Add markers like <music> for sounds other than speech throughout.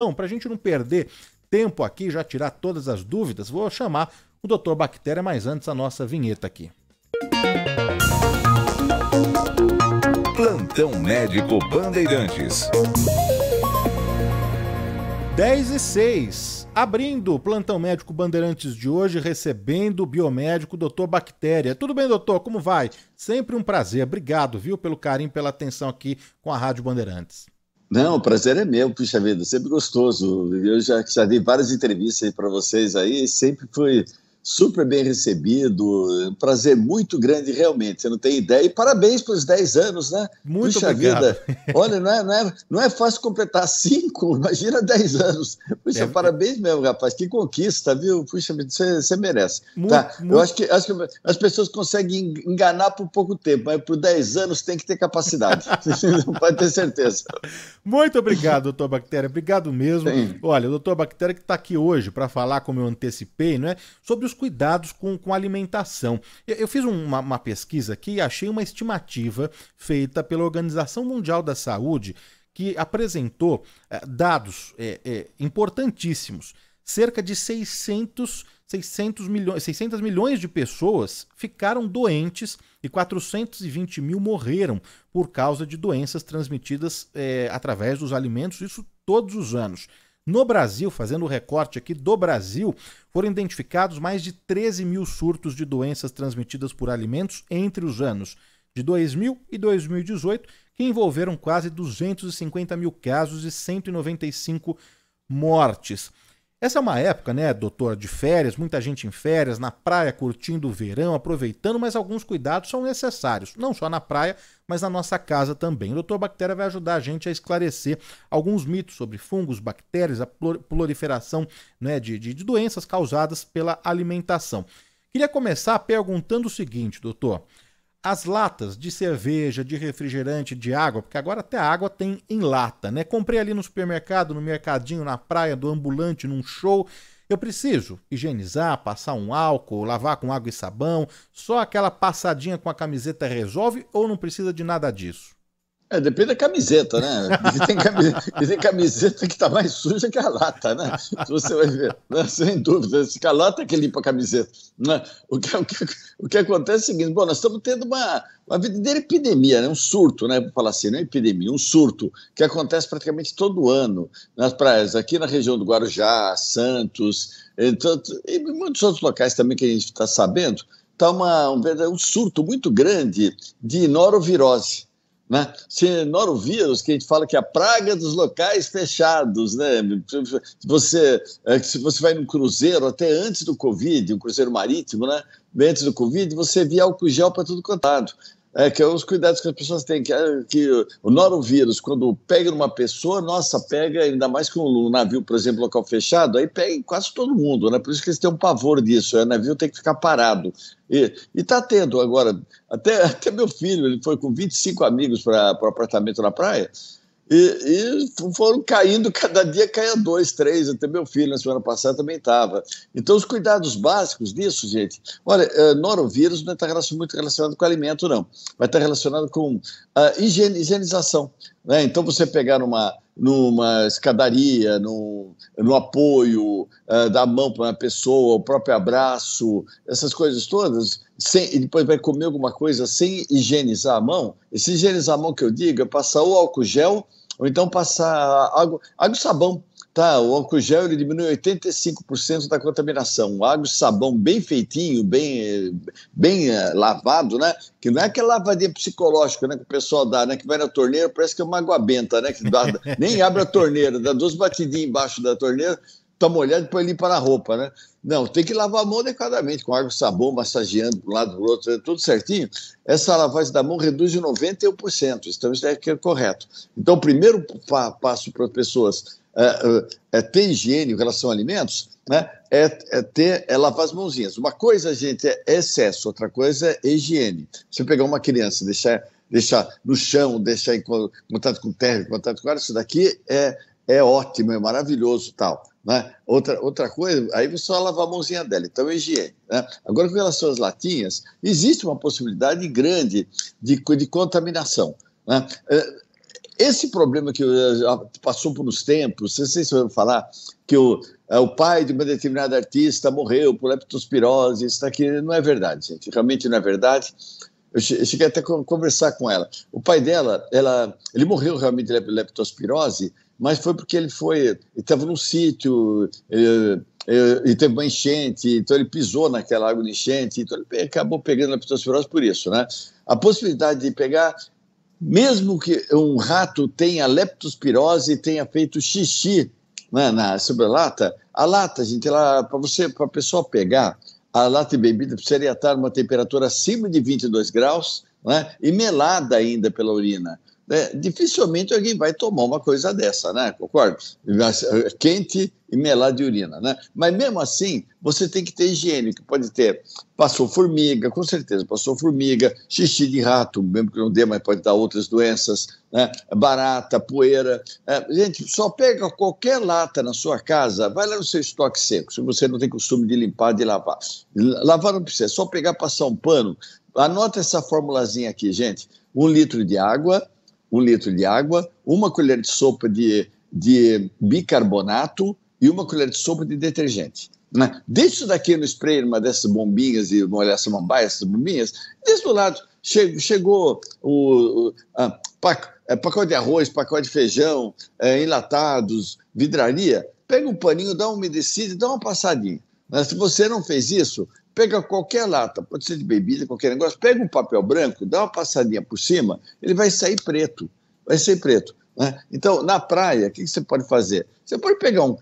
Então, para a gente não perder tempo aqui, já tirar todas as dúvidas, vou chamar o Dr. Bactéria, mas antes a nossa vinheta aqui. Plantão Médico Bandeirantes. 10 e 6. Abrindo o Plantão Médico Bandeirantes de hoje, recebendo o biomédico Dr. Bactéria. Tudo bem, doutor? Como vai? Sempre um prazer. Obrigado, viu, pelo carinho, pela atenção aqui com a Rádio Bandeirantes. Não, o prazer é meu, puxa vida, sempre gostoso. Eu já, já dei várias entrevistas para vocês aí, sempre foi super bem recebido, prazer muito grande realmente, você não tem ideia. E parabéns pelos 10 anos, né? Muito Puxa obrigado. vida, olha, não é, não, é, não é fácil completar 5, <laughs> imagina 10 anos. Puxa, é, parabéns mesmo, rapaz, que conquista, viu? Puxa, você, você merece. Muito, tá? Muito... Eu acho que, acho que as pessoas conseguem enganar por pouco tempo, mas por 10 anos tem que ter capacidade, <laughs> <laughs> pode ter certeza. Muito obrigado, doutor Bactéria, obrigado mesmo. Sim. Olha, o doutor Bactéria que está aqui hoje para falar, como eu antecipei, né, sobre os cuidados com, com alimentação. Eu, eu fiz uma, uma pesquisa aqui e achei uma estimativa feita pela Organização Mundial da Saúde que apresentou eh, dados eh, eh, importantíssimos. Cerca de 600, 600, milhões, 600 milhões de pessoas ficaram doentes e 420 mil morreram por causa de doenças transmitidas através dos alimentos, isso todos os anos. No Brasil, fazendo o recorte aqui do Brasil, foram identificados mais de 13 mil surtos de doenças transmitidas por alimentos entre os anos de 2000 e 2018, que envolveram quase 250 mil casos e 195 mortes. Essa é uma época, né, doutor, de férias, muita gente em férias, na praia, curtindo o verão, aproveitando, mas alguns cuidados são necessários, não só na praia, mas na nossa casa também. O doutor Bactéria vai ajudar a gente a esclarecer alguns mitos sobre fungos, bactérias, a proliferação né, de, de, de doenças causadas pela alimentação. Queria começar perguntando o seguinte, doutor as latas de cerveja, de refrigerante, de água, porque agora até a água tem em lata, né? Comprei ali no supermercado, no mercadinho, na praia, do ambulante, num show. Eu preciso higienizar, passar um álcool, lavar com água e sabão. Só aquela passadinha com a camiseta resolve ou não precisa de nada disso? É, depende da camiseta, né? E tem camiseta, e tem camiseta que está mais suja é que a lata, né? Você vai ver, né? sem dúvida. Se a lata é que limpa a camiseta. Né? O, que, o, que, o que acontece é o seguinte: bom, nós estamos tendo uma, uma verdadeira epidemia, né? um surto, né? Vou falar assim, não é epidemia, um surto, que acontece praticamente todo ano nas praias, aqui na região do Guarujá, Santos, então, e muitos outros locais também que a gente está sabendo, está um, um surto muito grande de norovirose né? Tinha norovírus, que a gente fala que é a praga dos locais fechados. Né? Você, é, se você vai num cruzeiro, até antes do Covid, um cruzeiro marítimo, né? antes do Covid, você via álcool gel para tudo quanto é é, que é os cuidados que as pessoas têm, que, é que o norovírus, quando pega numa pessoa, nossa, pega, ainda mais com um navio, por exemplo, local fechado, aí pega em quase todo mundo, né? Por isso que eles têm um pavor disso, é, o navio tem que ficar parado. E está tendo agora, até, <laughs> até meu filho, ele foi com 25 amigos para o apartamento na praia, e, e, foram caindo, <laughs> cada dia caia dois, três, até meu filho na semana passada também estava. Então, os cuidados básicos disso, gente, olha, uh, norovírus não está é muito relacionado com alimento, não, vai estar tá relacionado com uh, higienização. Né? Então, você pegar numa, numa escadaria, no, no apoio uh, ah, da mão para uma pessoa, o próprio abraço, essas coisas todas, sem, e depois vai comer alguma coisa sem higienizar a mão, esse higienizar a mão que eu digo é passar o álcool gel ou então passar água, água e sabão. Tá, o álcool gel ele diminui 85% da contaminação. O água e sabão bem feitinho, bem, bem eh, lavado, né? Que não é aquela lavadinha psicológica né, que o pessoal dá, né? Que vai na torneira, parece que é uma água benta, né? Que dá, <laughs> nem abre a torneira, dá duas batidinhas embaixo da torneira, toma molhado e depois limpa na roupa, né? Não, tem que lavar a mão adequadamente, com água e sabão, massageando para um lado para o outro, é tudo certinho. Essa lavagem da mão reduz de 91%. Então, isso é, é correto. Então, o primeiro pa passo para as pessoas é, é, é, ter higiene em relação a alimentos né, é, é, ter, é lavar as mãozinhas. Uma coisa, gente, é excesso, outra coisa é higiene. Você pegar uma criança, deixar, deixar no chão, deixar em contato com terra, em contato com ar, isso daqui é, é ótimo, é maravilhoso tal. Né? Outra, outra coisa, aí você só lava a mãozinha dela, então é higiene. Né? Agora, com relação às latinhas, existe uma possibilidade grande de, de contaminação. Né? É, esse problema que passou por uns tempos, vocês se ouviram falar que o, é, o pai de uma determinada artista morreu por leptospirose, isso aqui não é verdade, gente, realmente não é verdade. Eu cheguei até a conversar com ela. O pai dela, ela, ele morreu realmente de leptospirose, mas foi porque ele foi, estava num sítio e, teve uma enchente, então ele pisou naquela água de enchente, então ele acabou pegando a leptospirose por isso, né? A possibilidade de pegar, mesmo que um rato tenha leptospirose e tenha feito xixi né, na sobre a lata, a lata, gente, para você, para a pessoa pegar a lata de bebida precisaria estar numa temperatura acima de 22 graus, né, e melada ainda pela urina. É, dificilmente alguém vai tomar uma coisa dessa, né? Concordo? É, quente e melado de urina, né? Mas mesmo assim, você tem que ter higiene, que pode ter. Passou formiga, com certeza, passou formiga, xixi de rato, mesmo que não dê, mas pode dar outras doenças, né? Barata, poeira. É, gente, só pega qualquer lata na sua casa, vai lá no seu estoque seco, se você não tem costume de limpar, de lavar. Lavar não precisa, é só pegar, passar um pano. Anota essa formulazinha aqui, gente. Um litro de água, um litro de água, uma colher de sopa de, de bicarbonato e uma colher de sopa de detergente. Né? Deixa isso daqui no spray, numa dessas bombinhas e molhar mambaia, essas bombinhas, deixa do lado. Che chegou o, o pac é, pacote de arroz, pacote de feijão, é, enlatados, vidraria. Pega um paninho, dá uma umedecida e dá uma passadinha. Mas né? se você não fez isso, pega qualquer lata, pode ser de bebida, qualquer negócio, pega um papel branco, dá uma passadinha por cima, ele vai sair preto. Vai sair preto. Né? Então, na praia, o que, que, você pode fazer? Você pode pegar um.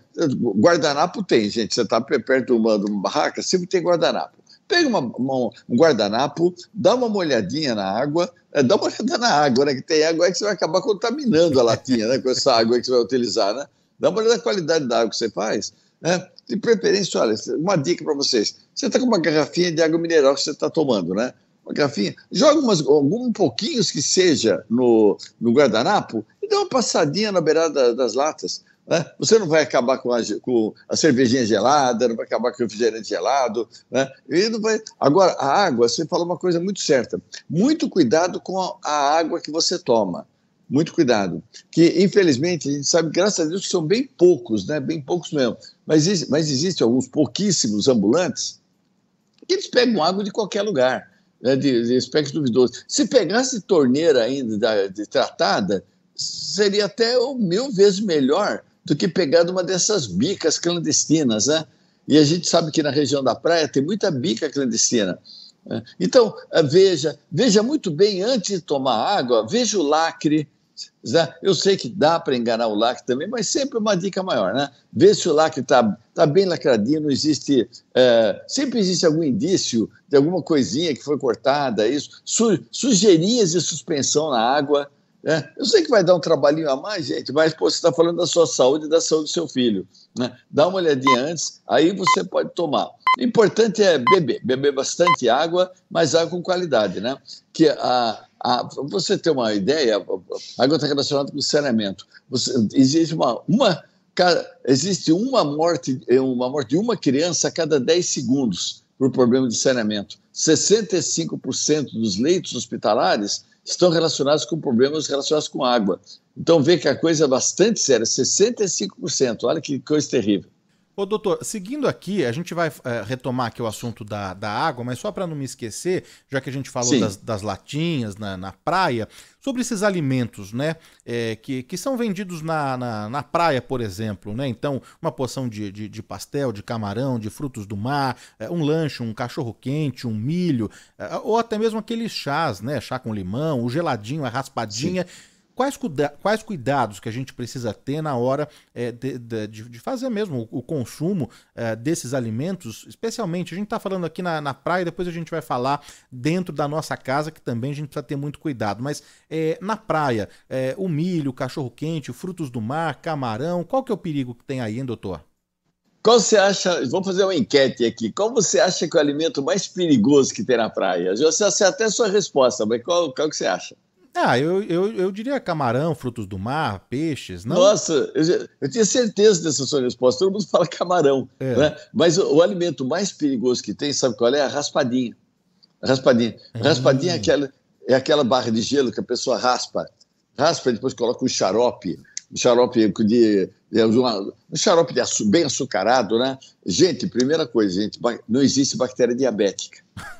Guardanapo tem, gente. Você está perto de uma, de uma barraca, sempre tem guardanapo pega uma, uma, um guardanapo, dá uma molhadinha na água, é, dá uma olhada na água, né? Que tem água é que você vai acabar contaminando a latinha, né? Com essa água que você vai utilizar, né? Dá uma olhada na qualidade da água que você faz, né? de preferência, olha, uma dica para vocês. Você está com uma garrafinha de água mineral que você está tomando, né? Uma garrafinha. Joga umas, algum pouquinhos que seja no, no guardanapo e dá uma passadinha na beirada das latas. Né? Você não vai acabar com a, com a cervejinha gelada, não vai acabar com o refrigerante gelado. Né? E não vai... Agora, a água, você falou uma coisa muito certa. Muito cuidado com a, a água que você toma muito cuidado. Que, infelizmente, a gente sabe, graças a Deus, que são bem poucos, né? Bem poucos mesmo. Mas, mas existem alguns pouquíssimos ambulantes que eles pegam água de qualquer lugar, né? de, de espectro duvidoso. Se pegasse torneira ainda da, de tratada, seria até mil vezes melhor do que pegar uma dessas bicas clandestinas, né? E a gente sabe que na região da praia tem muita bica clandestina. Né? Então, veja, veja muito bem antes de tomar água, veja o lacre, eu sei que dá para enganar o lacre também, mas sempre uma dica maior, né? Vê se o lacre está tá bem lacradinho, não existe. É, sempre existe algum indício de alguma coisinha que foi cortada, isso. Su, sujeirinhas de suspensão na água. Né? Eu sei que vai dar um trabalhinho a mais, gente, mas pô, você está falando da sua saúde e da saúde do seu filho. Né? Dá uma olhadinha antes, aí você pode tomar. O importante é beber, beber bastante água, mas água com qualidade, né? Que a, ah, você ter uma ideia, a água está relacionada com saneamento. Você, existe uma, uma existe uma morte, uma morte de uma criança a cada 10 segundos por problema de saneamento. 65% dos leitos hospitalares estão relacionados com problemas relacionados com água. Então vê que a coisa é bastante séria, 65%. Olha que coisa terrível. Ô, doutor, seguindo aqui, a gente vai é, retomar aqui o assunto da, da água, mas só para não me esquecer, já que a gente falou das, das, latinhas na, na praia, sobre esses alimentos, né? É, que, que são vendidos na, na, na, praia, por exemplo, né? Então, uma porção de, de, de pastel, de camarão, de frutos do mar, é, um lanche, um cachorro-quente, um milho, é, ou até mesmo aqueles chás, né? Chá com limão, o geladinho, a raspadinha. Sim Quais, cuida quais cuidados que a gente precisa ter na hora é, de, de, de, fazer mesmo o, o consumo é, desses alimentos? Especialmente, a gente está falando aqui na, na praia, depois a gente vai falar dentro da nossa casa, que também a gente precisa ter muito cuidado. Mas é, na praia, o milho, o cachorro-quente, frutos do mar, camarão, qual que é o perigo que tem aí, hein, doutor? Qual você acha? Vamos fazer uma enquete aqui. Qual você acha que é o alimento mais perigoso que tem na praia? Eu sei até a sua resposta, mas qual, qual que você acha? Ah, eu, eu, eu diria camarão, frutos do mar, peixes, não? Nossa, eu, eu tinha certeza dessa sua resposta. Todo mundo <laughs> fala camarão, é. né? Mas o, o, alimento mais perigoso que tem, sabe qual é? A raspadinha. raspadinha. Hum. raspadinha é, aquela, é aquela barra de gelo que a pessoa raspa. Raspa e depois coloca um xarope. Um xarope de, de uma, um xarope de açu, bem açucarado, né? Gente, primeira coisa, gente, não existe bactéria diabética,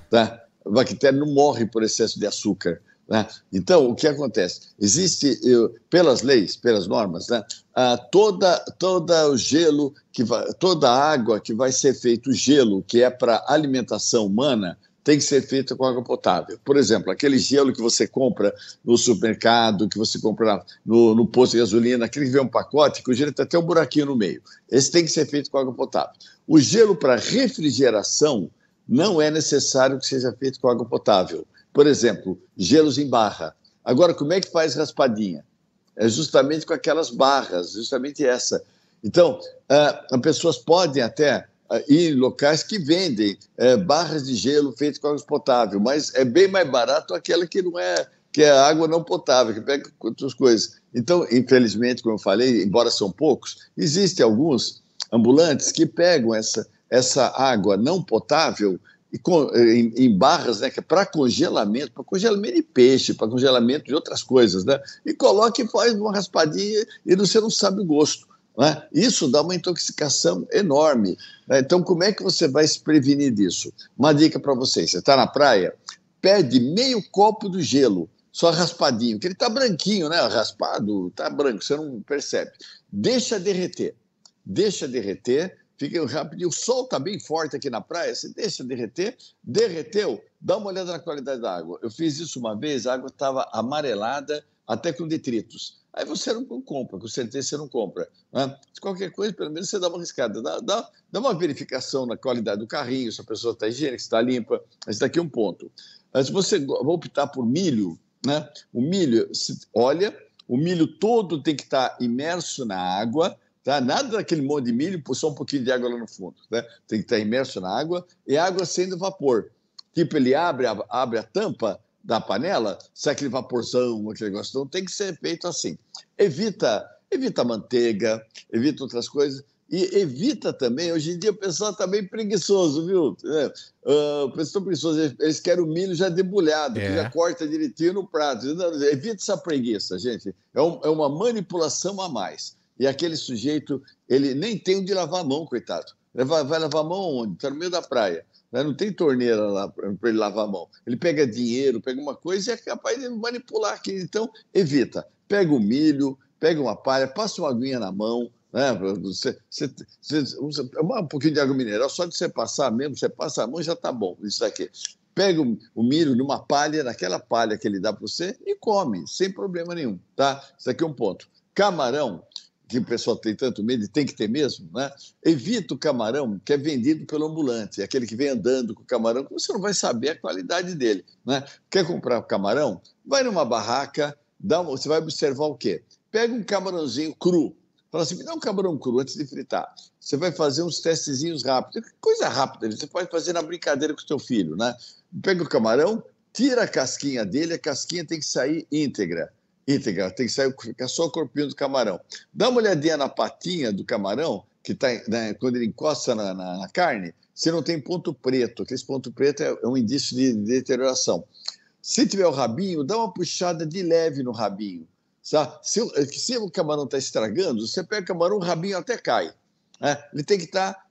tá? A bactéria não morre por excesso de açúcar. Né? Então, o que acontece? Existe, eu, pelas leis, pelas normas, né, ah, toda, toda o gelo, que vai, toda a água que vai ser feito gelo, que é para alimentação humana, tem que ser feita com água potável. Por exemplo, aquele gelo que você compra no supermercado, que você compra no, no posto de gasolina, aquele que vem um pacote, que o gelo tem até um buraquinho no meio. Esse tem que ser feito com água potável. O gelo para refrigeração não é necessário que seja feito com água potável por exemplo, gelos em barra. Agora, como é que faz raspadinha? É justamente com aquelas barras, justamente essa. Então, uh, as pessoas podem até ah, ir em locais que vendem uh, barras de gelo feitas com água potável, mas é bem mais barato aquela que não é que é água não potável, que pega outras coisas. Então, infelizmente, como eu falei, embora são poucos, existem alguns ambulantes que pegam essa, essa água não potável com, eh, em, em, barras, né, é para congelamento, para congelamento de peixe, para congelamento de outras coisas, né? E coloca e faz uma raspadinha e você não sabe o gosto. Né? Isso dá uma intoxicação enorme. Né? Então, como é que você vai se prevenir disso? Uma dica para vocês: você está na praia, pede meio copo do gelo, só raspadinho, que ele está branquinho, né? Raspado, está branco, você não percebe. Deixa derreter. Deixa derreter fica rapidinho. O sol está bem forte aqui na praia, você deixa derreter. Derreteu, dá uma olhada na qualidade da água. Eu fiz isso uma vez, a água estava amarelada, até com detritos. Aí você não compra, com certeza você não compra. Né? qualquer coisa, pelo menos você dá uma arriscada, dá, dá, dá uma verificação na qualidade do carrinho, se a pessoa está higiênica, se está limpa. Esse daqui é um ponto. Mas se você optar por milho, né? o milho, olha, o milho todo tem que estar tá imerso na água, Tá? Nada daquele monte de milho, só um pouquinho de água lá no fundo. Né? Tem que estar imerso na água e água sendo vapor. Tipo, ele abre a, abre a tampa da panela, sai aquele vaporzão, aquele negócio. Então tem que ser feito assim. Evita, evita manteiga, evita outras coisas. E evita também, hoje em dia o pessoal está bem preguiçoso, viu? Uh, o pessoal preguiçoso, eles querem o milho já debulhado, é. que já corta direitinho no prato. evita essa preguiça, gente. É, um, é uma manipulação a mais. E aquele sujeito, ele nem tem onde lavar a mão, coitado. Vai, vai lavar a mão onde? Está no meio da praia. Né? Não tem torneira lá para ele lavar a mão. Ele pega dinheiro, pega uma coisa e é capaz de manipular aquilo. Então, evita. Pega o milho, pega uma palha, passa uma aguinha na mão, né? Você, você, você, um pouquinho de água mineral, só de você passar mesmo, você passa a mão já está bom, isso aqui Pega o, o milho numa palha, naquela palha que ele dá para você e come, sem problema nenhum, tá? Isso aqui é um ponto. Camarão, que o pessoal tem tanto medo e tem que ter mesmo, né? evita o camarão que é vendido pelo ambulante, aquele que vem andando com o camarão, que você não vai saber a qualidade dele. Né? Quer comprar o camarão? Vai numa barraca, dá uma, você vai observar o quê? Pega um camarãozinho cru, fala assim, me dá um camarão cru antes de fritar. Você vai fazer uns testezinhos rápidos, coisa rápida, você pode fazer na brincadeira com o seu filho. Né? Pega o camarão, tira a casquinha dele, a casquinha tem que sair íntegra íntegra, tem que sair, ficar é só o corpinho do camarão. Dá uma olhadinha na patinha do camarão, que tá, né, quando ele encosta na, na, na carne, se não tem ponto preto, aquele ponto preto é, é um indício de, de deterioração. Se tiver o rabinho, dá uma puxada de leve no rabinho. Sabe? Tá? Se, é se o camarão está estragando, você pega o camarão, o rabinho até cai. Né? Ele tem que estar tá,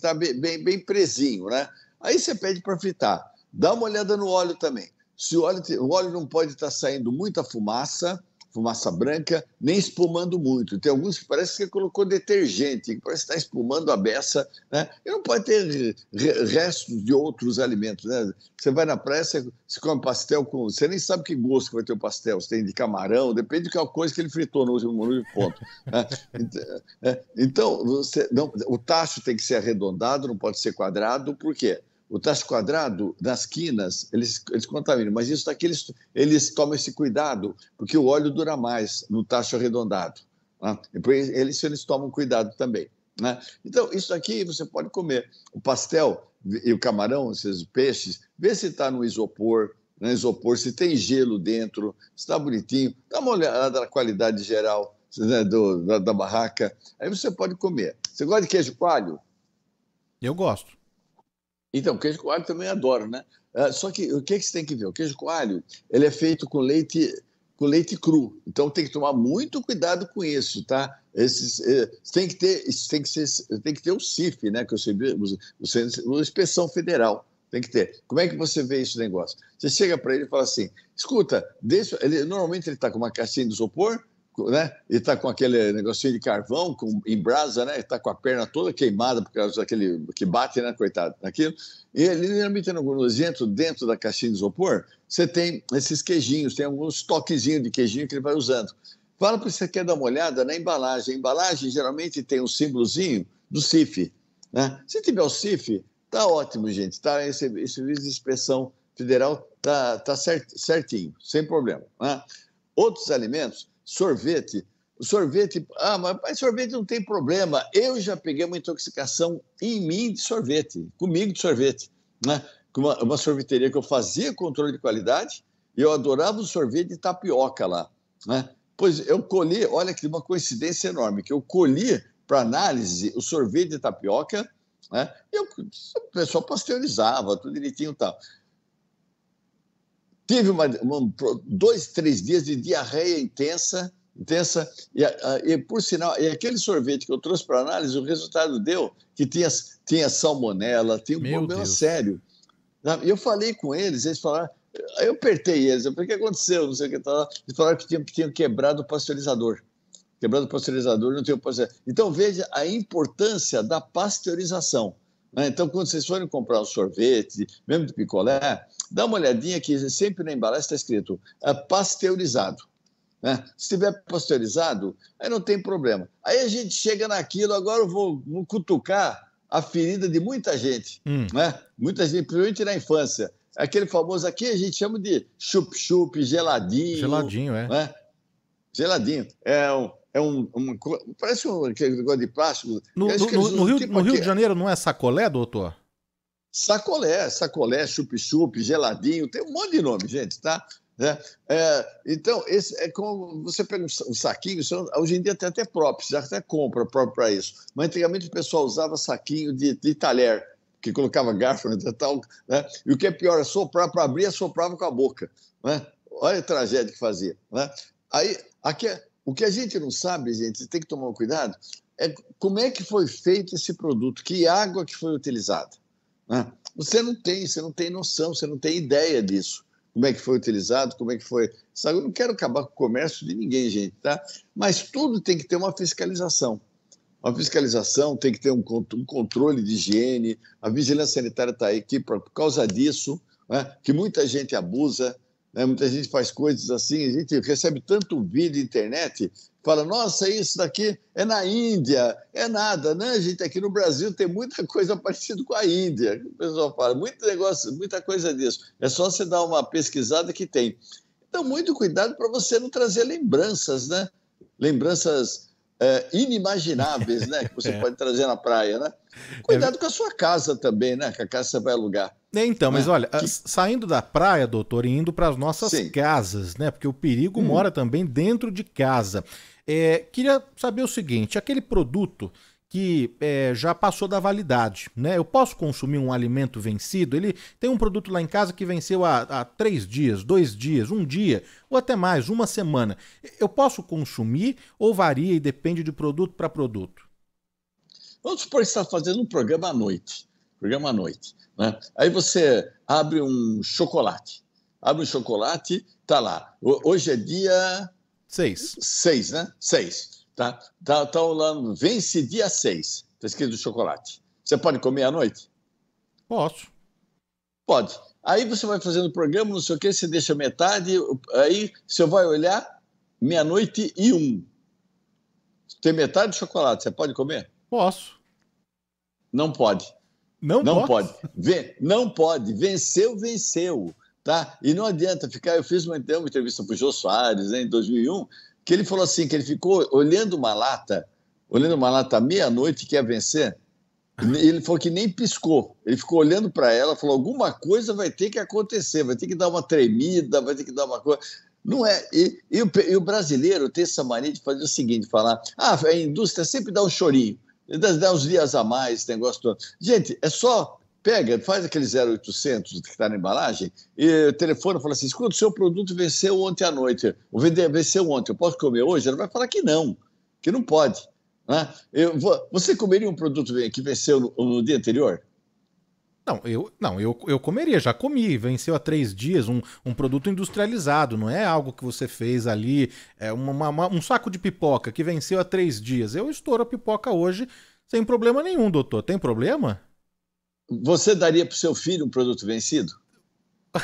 tá bem, bem, bem presinho. Né? Aí você pede para fritar. Dá uma olhada no óleo também se o óleo, o óleo não pode estar saindo muita fumaça, fumaça branca, nem espumando muito. Tem alguns que parece que colocou detergente, que parece que está espumando a beça. Né? E não pode ter restos de outros alimentos. Né? Você vai na praia, você, você come pastel com. Você nem sabe que gosto que vai ter o pastel, se tem de camarão, depende de qual coisa que ele fritou no último, no último ponto. Né? É, é, então, você, não, o tacho tem que ser arredondado, não pode ser quadrado, por quê? o traço quadrado nas quinas, eles, eles contaminam, mas isso daqui tá eles, eles tomam esse cuidado, porque o óleo dura mais no tacho arredondado. Né? Depois eles, eles tomam cuidado também. Né? Então, isso aqui você pode comer. O pastel e o camarão, esses peixes, vê se está no isopor, no né? isopor, se tem gelo dentro, se está bonitinho. Dá uma olhada na qualidade geral né, do, da, da barraca. Aí você pode comer. Você gosta de queijo coalho? Eu gosto. Então, queijo coalho também adoro, né? Uh, só que o que, que você tem que ver? O queijo coalho ele é feito com leite com leite cru. Então tem que tomar muito cuidado com isso, tá? Esses, eh, tem que ter, tem que ser, tem que ter o um CIF, né? Que eu sei, uma inspeção federal. Tem que ter. Como é que você vê esse negócio? Você chega para ele e fala assim: escuta, deixa. Ele, normalmente ele está com uma caixinha de isopor, né? E está com aquele negocinho de carvão com, em brasa, né? Está com a perna toda queimada por causa daquele que bate, né? Coitado, daquilo. E ali geralmente no gulosento, dentro da caixinha de isopor, você tem esses queijinhos, tem alguns toquezinhos de queijinho que ele vai usando. Fala para você quer dar uma olhada na embalagem. A embalagem geralmente tem um símbolozinho do CIF. Né? Se tiver o CIF, tá ótimo, gente. Tá, esse, esse serviço de inspeção federal tá, tá cert, certinho, sem problema. Né? Outros alimentos sorvete. O sorvete, ah, mas sorvete não tem problema. Eu já peguei uma intoxicação em mim de sorvete, comigo de sorvete, né? Uma, uma sorveteria que eu fazia controle de qualidade e eu adorava o sorvete de tapioca lá, né? Pois eu colhi, olha que uma coincidência enorme, que eu colhi para análise o sorvete de tapioca, né? E eu, o pessoal pasteurizava, tudo direitinho e tal tive uma, uma, dois, três dias de diarreia intensa, intensa e, ah, ah, e, por sinal, e aquele sorvete que eu trouxe para análise, o resultado deu que tinha, tinha salmonela, tinha um Meu problema Deus. sério. Ah, eu falei com eles, eles falaram, aí eu apertei eles, eu falei, o que aconteceu? Não sei o que, tá eles falaram que tinham, que tinham quebrado o pasteurizador. Quebrado o pasteurizador, não tinha pasteurizador. Então veja a importância da pasteurização. Né? Então, quando vocês forem comprar um sorvete, mesmo de picolé, dá uma olhadinha que sempre na embalagem está escrito é, pasteurizado. Né? Se estiver pasteurizado, aí não tem problema. Aí a gente chega naquilo, agora eu vou, vou cutucar a ferida de muita gente, hum. né? Muita gente, principalmente na infância. Aquele famoso aqui a gente chama de chup-chup, geladinho. Geladinho, é. Né? Geladinho. É um, é um, um parece um negócio de plástico. No, no, no, Rio, tipo no Rio de Janeiro não é sacolé, doutor? Sacolé, sacolé, chup-chup, geladinho, tem um monte de nome, gente, tá? Né? É, então, esse é como você pega um saquinho, hoje em dia tem até próprio, já até compra próprio para isso. Mas antigamente o pessoal usava saquinho de, de talher, que colocava garfo e né, tá, tal. Né? E o que é pior, é soprar para abrir, soprava com a boca. Né? Olha a tragédia que fazia. Né? Aí, aqui, é o que a gente não sabe, gente, tem que tomar cuidado, é como é que foi feito esse produto, que água que foi utilizada. Né? Você não tem, você não tem noção, você não tem ideia disso. Como é que foi utilizado, como é que foi. Sabe, eu não quero acabar com o comércio de ninguém, gente, tá? Mas tudo tem que ter uma fiscalização. Uma fiscalização tem que ter um, controle de higiene, a vigilância sanitária está aqui por causa disso, né? que muita gente abusa, né? Muita gente faz coisas assim, a gente recebe tanto vídeo internet, fala, nossa, isso daqui é na Índia, é nada, né, gente? Aqui no Brasil tem muita coisa <laughs> parecida com a Índia, o pessoal fala, muito negócio, muita coisa disso. É só você dar uma pesquisada que tem. Então, muito cuidado para você não trazer lembranças, né? Lembranças é, inimagináveis, né? Que você <laughs> é. pode trazer na praia, né? É cuidado é. com a sua casa também, né? Que a casa você vai alugar. É, então, mas é, olha, que... saindo da praia, doutor, e indo para as nossas Sim. casas, né? Porque o perigo hum. mora também dentro de casa. É, queria saber o seguinte: aquele produto que é, já passou da validade, né? Eu posso consumir um alimento vencido? Ele tem um produto lá em casa que venceu há, há três dias, dois dias, um dia, ou até mais, uma semana. Eu posso consumir ou varia e depende de produto para produto? Vamos supor que você está fazendo um programa à noite programa à noite. Né? Aí você abre um chocolate. Abre um chocolate, tá lá. Hoje é dia. Seis. Seis, né? Seis. Tá, tá, tá lá, vence dia seis. Está escrito chocolate. Você pode comer à noite? Posso. Pode. Aí você vai fazendo o programa, não sei o quê, você deixa metade, aí você vai olhar meia-noite e um. Tem metade de chocolate, você pode comer? Posso. Não pode. Não, não pode. pode. Não pode. Venceu, venceu. Tá? E não adianta ficar. Eu fiz uma, uma entrevista para o Jô Soares né, em 2001, que ele falou assim: que ele ficou olhando uma lata, olhando uma lata meia-noite que ia vencer. Ele falou que nem piscou. Ele ficou olhando para ela, falou: alguma coisa vai ter que acontecer, vai ter que dar uma tremida, vai ter que dar uma coisa. Não é. E, e, o, e o brasileiro tem essa mania de fazer o seguinte: falar, ah, a indústria sempre dá um chorinho dá uns dias a mais, negócio todo. Gente, é só pega, faz aquele 0800 que está na embalagem e telefona e fala assim: escuta, o seu produto venceu ontem à noite, o vender venceu ontem, eu posso comer hoje? Ela vai falar que não, que não pode. Né? Eu, você comeria um produto que venceu no, no dia anterior? Não, eu, não, eu, eu comeria, já comi, venceu há três dias um, um produto industrializado, não é algo que você fez ali, é uma, uma, um saco de pipoca que venceu há três dias. Eu estouro a pipoca hoje sem problema nenhum, doutor. Tem problema? Você daria para o seu filho um produto vencido? <laughs>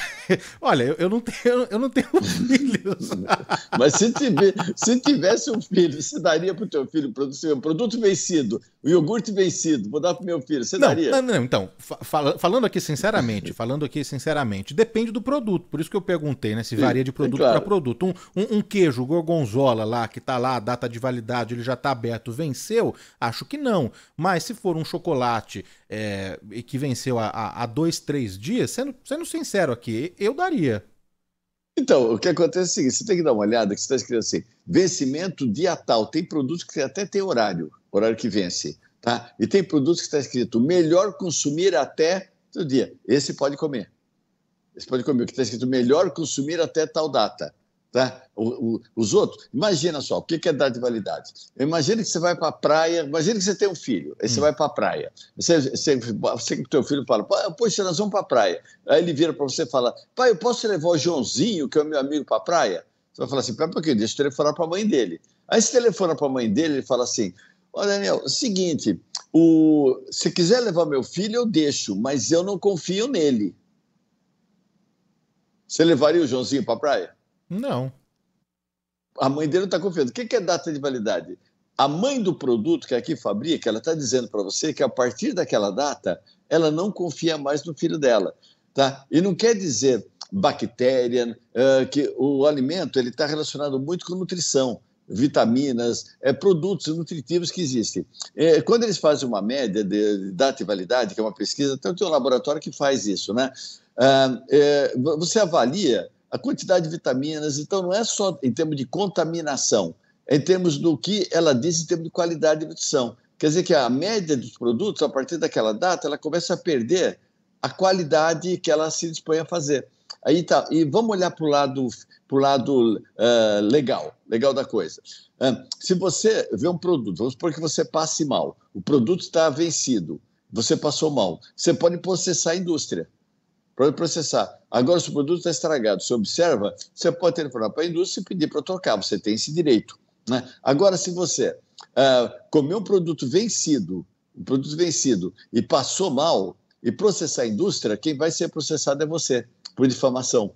Olha, eu, eu, não tenho, eu não tenho filhos. <laughs> Mas se, tiver, se tivesse um filho, você daria para o teu filho produzir um produto vencido, o iogurte vencido, vou dar para o meu filho, você não, daria? Não, não, então, fal falando aqui sinceramente, falando aqui sinceramente, depende do produto, por isso que eu perguntei, né, se varia de é produto é claro. para produto. Um, um, um, queijo gorgonzola lá, que está lá, a data de validade, ele já está aberto, venceu? Acho que não, mas se for um chocolate é, que venceu há dois, três dias, sendo, sendo sincero aqui, eu daria. Então, o que acontece é o seguinte: você tem que dar uma olhada, que você está escrito assim: vencimento dia tal. Tem produtos que até tem horário, horário que vence. Tá? E tem produtos que está escrito melhor consumir até o dia. Esse pode comer. Esse pode comer. O que está escrito melhor consumir até tal data tá? O, o, os outros. Imagina só, o que é dar de validade? Imagina que você vai para a praia, imagina que você tem um filho, aí você hum. vai para a praia. Você, você, você que teu filho fala, poxa, nós vamos para a praia. Aí ele vira para você e fala, pai, eu posso levar o Joãozinho, que é o meu amigo, para a praia? Você vai falar assim, para quê? Deixa eu telefonar para a mãe dele. Aí você telefona é para a mãe dele, ele fala assim, olha, Daniel, é seguinte, o, se quiser levar meu filho, eu deixo, mas eu não confio nele. Você levaria o Joãozinho para a praia? Não. A mãe dele não está confiando. O que, é data de validade? A mãe do produto que é aqui fabrica, ela está dizendo para você que a partir daquela data, ela não confia mais no filho dela. Tá? E não quer dizer bactéria, uh, que o alimento ele está relacionado muito com nutrição, vitaminas, é, produtos nutritivos que existem. É, quando eles fazem uma média de, de data e validade, que é uma pesquisa, então tem um laboratório que faz isso, né? Uh, é, você avalia a quantidade de vitaminas. Então, não é só em termos de contaminação, é em termos do que ela diz em termos de qualidade de nutrição. Quer dizer que a média dos produtos, a partir daquela data, ela começa a perder a qualidade que ela se dispõe a fazer. Aí tá, e vamos olhar para o lado, pro lado uh, legal, legal da coisa. Uh, se você vê um produto, vamos supor que você passe mal, o produto está vencido, você passou mal, você pode processar a indústria. Pode processar. Agora, se o produto está estragado, você observa, você pode telefonar para a indústria e pedir para trocar, você tem esse direito. Né? Agora, se você uh, ah, comer um produto vencido, um produto vencido e passou mal, e processar a indústria, quem vai ser processado é você, por difamação.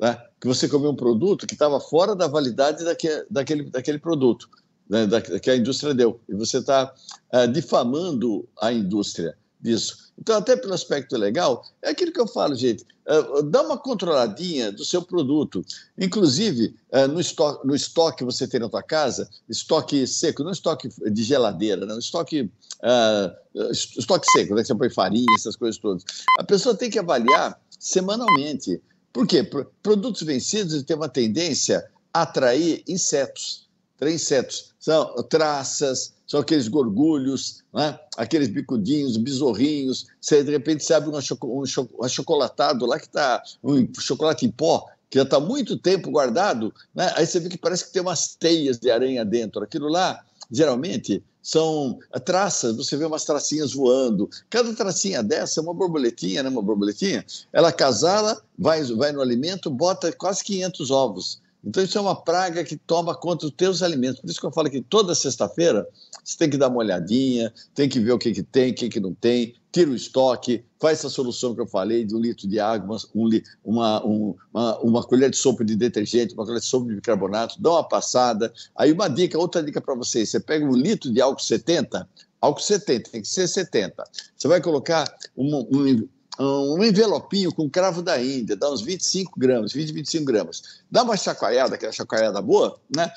Né? Que você comeu um produto que estava fora da validade daquele, daquele produto, né? da, que a indústria deu, e você está uh, difamando a indústria disso. Então, até pelo aspecto legal, é aquilo que eu falo, gente, é, dá uma controladinha do seu produto. Inclusive, é, no, estoque, no estoque que você tem na sua casa, estoque seco, não estoque de geladeira, não, estoque, uh, estoque seco, né, que você põe farinha, essas coisas todas. A pessoa tem que avaliar semanalmente. Por quê? produtos vencidos têm uma tendência a atrair insetos, atrair insetos, são traças, são aqueles gorgulhos, né? aqueles bicudinhos, bizorrinhos. Você, de repente, você abre um, um, um achocolatado lá que está um chocolate em pó, que já está muito tempo guardado, né? aí você vê que parece que tem umas teias de aranha dentro. Aquilo lá, geralmente, são traças, você vê umas tracinhas voando. Cada tracinha dessa é uma borboletinha, né? Uma borboletinha. Ela casala, vai, vai no alimento, bota quase 500 ovos. Então, isso é uma praga que toma conta dos teus alimentos. Por isso que eu falo que toda sexta-feira você tem que dar uma olhadinha, tem que ver o que, que tem, o que, que não tem, tira o estoque, faz essa solução que eu falei de um litro de água, um, uma, um, uma, uma, colher de sopa de detergente, uma colher de sopa de bicarbonato, dá uma passada. Aí uma dica, outra dica para vocês, você pega um litro de álcool 70, álcool 70, tem que ser 70. Você vai colocar um, um um envelopinho com cravo da Índia, dá uns 25 gramas, 20, 25 gramas. Dá uma chacoalhada, aquela chacoalhada boa, né?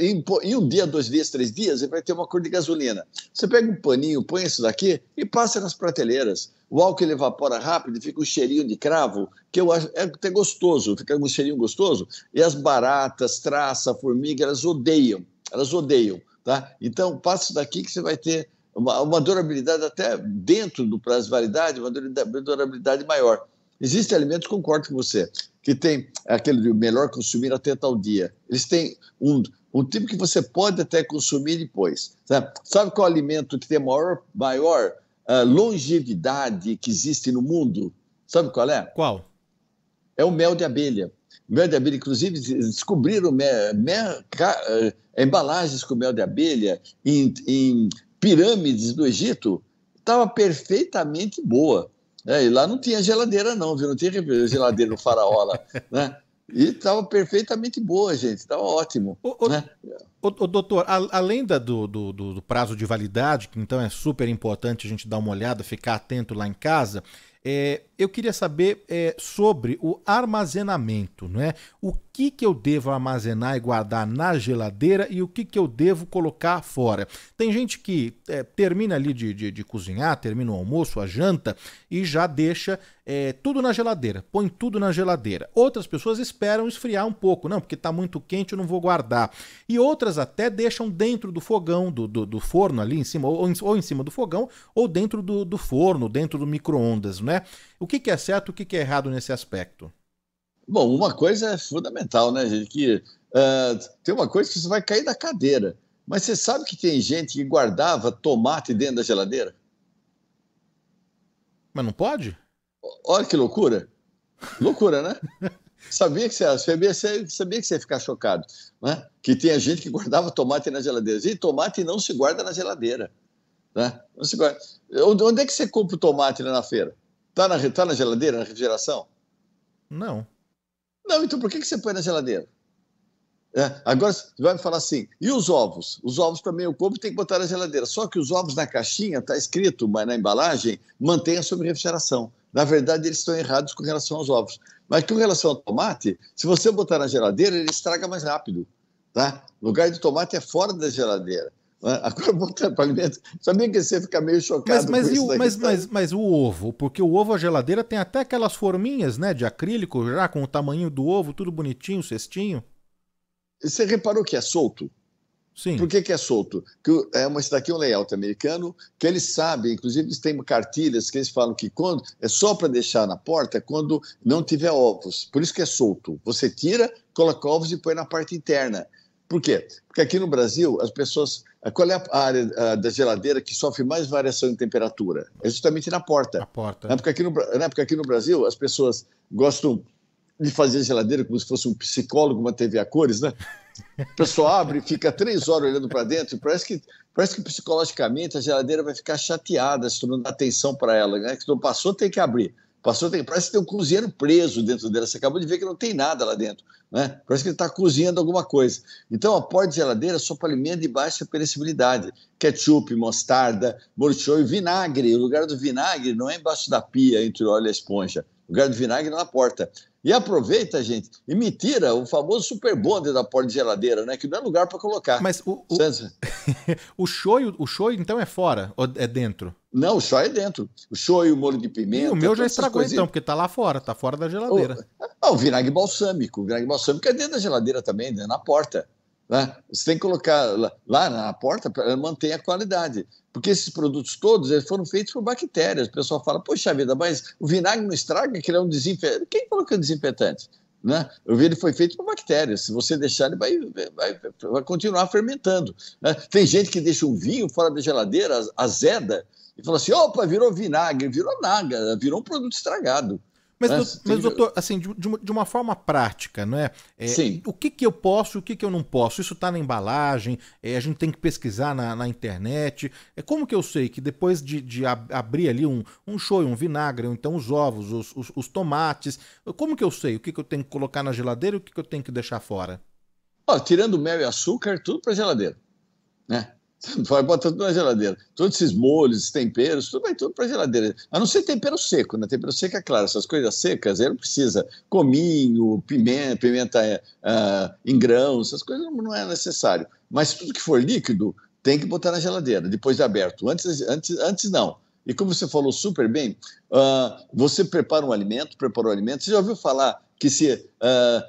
Em, em um dia, dois dias, três dias, ele vai ter uma cor de gasolina. Você pega um paninho, põe isso daqui e passa nas prateleiras. O álcool ele evapora rápido, fica um cheirinho de cravo, que eu acho é até gostoso, fica um cheirinho gostoso. E as baratas, traça, formiga, elas odeiam, elas odeiam, tá? Então, passa isso daqui que você vai ter uma, uma durabilidade até dentro do prazo de validade, uma durabilidade maior. Existem alimentos, concordo com você, que tem aquele de melhor consumir até tal dia. Eles têm um, um tipo que você pode até consumir depois. Sabe, né? sabe qual alimento que tem maior, maior uh, longevidade que existe no mundo? Sabe qual é? Qual? É o mel de abelha. O mel de abelha, inclusive, descobriram mel, mel, eh, embalagens com mel de abelha em, em pirâmides do Egito estava perfeitamente boa. É, e lá não tinha geladeira, não, viu? Não tinha geladeira no faraó lá, <laughs> né? E estava perfeitamente boa, gente. Estava ótimo. O, o, né? o, o doutor, a, além da, do, do, do, prazo de validade, que então é super importante a gente dar uma olhada, ficar atento lá em casa, é, eu queria saber é, sobre o armazenamento, não é? O que, que eu devo armazenar e guardar na geladeira e o que, que eu devo colocar fora. Tem gente que é, termina ali de, de, de, cozinhar, termina o almoço, a janta e já deixa é, tudo na geladeira, põe tudo na geladeira. Outras pessoas esperam esfriar um pouco, não, porque está muito quente, eu não vou guardar. E outras até deixam dentro do fogão, do, do, do forno ali em cima, ou, ou, em, ou, em, cima do fogão, ou dentro do, do forno, dentro do micro-ondas, né? O que, que é certo, o que, que é errado nesse aspecto? Bom, uma coisa é fundamental, né, gente? Que uh, tem uma coisa que você vai cair da cadeira. Mas você sabe que tem gente que guardava tomate dentro da geladeira? Mas não pode? Olha que loucura! Loucura, né? <laughs> sabia que você sabia, sabia que você ia ficar chocado, né? Que tem gente que guardava tomate na geladeira. E tomate não se guarda na geladeira, né? Não se guarda. Onde é que você compra o tomate lá na feira? Tá na, tá na geladeira, na refrigeração? Não. Não, então por que, que você põe na geladeira? É, agora você vai me falar assim, e os ovos? Os ovos também eu compro tem que botar na geladeira. Só que os ovos na caixinha está escrito, mas na embalagem, mantenha sob refrigeração. Na verdade, eles estão errados com relação aos ovos. Mas com relação ao tomate, se você botar na geladeira, ele estraga mais rápido. Tá? O lugar do tomate é fora da geladeira. Né? <laughs> Agora voltando para alimento, sabia que você fica meio chocado. Mas, mas, com o, mas, tá? mas, mas, o ovo, porque o ovo a geladeira tem até aquelas forminhas, né, de acrílico já com o tamanho do ovo, tudo bonitinho, cestinho. Você reparou que é solto? Sim. Por que, que é solto? Que é uma, isso daqui é um layout americano que eles sabem, inclusive eles têm cartilhas que eles falam que quando é só para deixar na porta quando não tiver ovos. Por isso que é solto. Você tira, coloca ovos e põe na parte interna por quê? Porque aqui no Brasil, as pessoas. Eh, qual é a área eh, da geladeira que sofre mais variação de temperatura? É justamente na porta. Na porta. Na Porque, aqui no, aqui no Brasil, as pessoas gostam de fazer geladeira como se fosse um psicólogo, uma TV a cores, né? A pessoa abre, fica três horas olhando para dentro, parece que, parece que psicologicamente a geladeira vai ficar chateada se tu não dá atenção para ela, né? Que tu não passou, tem que abrir tem, parece que tem um cozinheiro preso dentro dela. Você acabou de ver que não tem nada lá dentro. Né? Parece que ele está cozinhando alguma coisa. Então, a porta de geladeira só para alimento de baixa perecibilidade. Ketchup, mostarda, morchou e vinagre. O lugar do vinagre não é embaixo da pia, entre óleo e esponja lugar do vinagre na porta. E aproveita, gente, e me tira o famoso super bonde da porta de geladeira, né? Que não é lugar para colocar. Mas o. O, <laughs> o, shoyu, o shoyu, então, é fora ou é dentro? Não, o shoyu é dentro. O shoyu, o molho de pimenta. E o meu já estragou, então, porque tá lá fora, tá fora da geladeira. O, ah, o vinagre balsâmico. O vinagre balsâmico é dentro da geladeira também, né? Na porta. Né? Você tem que colocar lá, lá na porta, para manter a qualidade. Porque esses produtos todos eles foram feitos por bactérias. O pessoal fala, poxa vida, mas o vinagre não estraga, que ele é um desinfetante. Quem falou que é um desinfetante? Né? o vinho ele foi feito por bactérias. Se você deixar, ele vai, vai, vai continuar fermentando. Né? Tem gente que deixa um vinho fora da geladeira, azeda, e fala assim: opa, virou vinagre, virou naga, virou um produto estragado. Mas, né? mas, eu, mas doutor, assim, de, de, uma, forma prática, não é? é Sim. O que, que eu posso e o que, que eu não posso? Isso está na embalagem, é, a gente tem que pesquisar na, na, internet. É como que eu sei que depois de, de ab abrir ali um, um show um vinagre, ou então os ovos, os, os, os, tomates, como que eu sei o que, que eu tenho que colocar na geladeira e o que, que eu tenho que deixar fora? Ó, tirando mel e açúcar, tudo para geladeira, né? <laughs> vai botar tudo na geladeira. Todos esses molhos, esses temperos, tudo vai tudo para a geladeira. A não ser tempero seco, né? Tempero seco é claro, essas coisas secas, aí não precisa. Cominho, pimenta, pimenta uh, em grãos, essas coisas não é necessário. Mas tudo que for líquido tem que botar na geladeira, depois de aberto. Antes, antes, antes não. E como você falou super bem, uh, você prepara um alimento, prepara o um alimento. Você já ouviu falar que se uh,